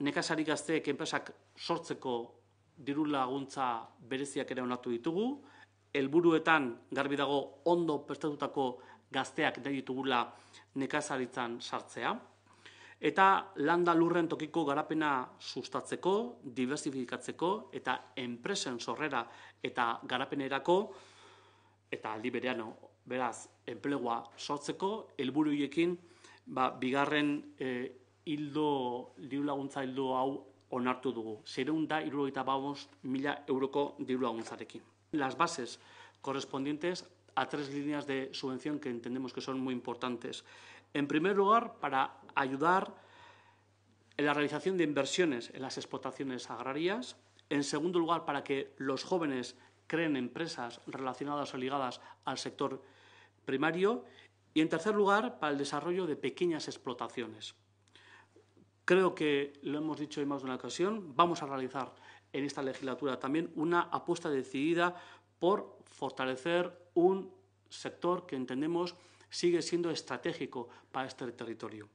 nekasari gazteek enpresak sortzeko diru laguntza bereziak ere onatu ditugu, helburuetan garbi dago ondo prestatutako gazteak nahi ditugula nekazaritzan sartzea, eta landa lurren tokiko garapena sustatzeko, diversifikatzeko, eta enpresen sorrera eta garapenerako, eta aldi berean, beraz, enplegua sortzeko, helburuiekin ba, bigarren eh, Las bases correspondientes a tres líneas de subvención que entendemos que son muy importantes. En primer lugar, para ayudar en la realización de inversiones en las explotaciones agrarias. En segundo lugar, para que los jóvenes creen empresas relacionadas o ligadas al sector primario. Y en tercer lugar, para el desarrollo de pequeñas explotaciones. Creo que lo hemos dicho en más de una ocasión, vamos a realizar en esta legislatura también una apuesta decidida por fortalecer un sector que entendemos sigue siendo estratégico para este territorio.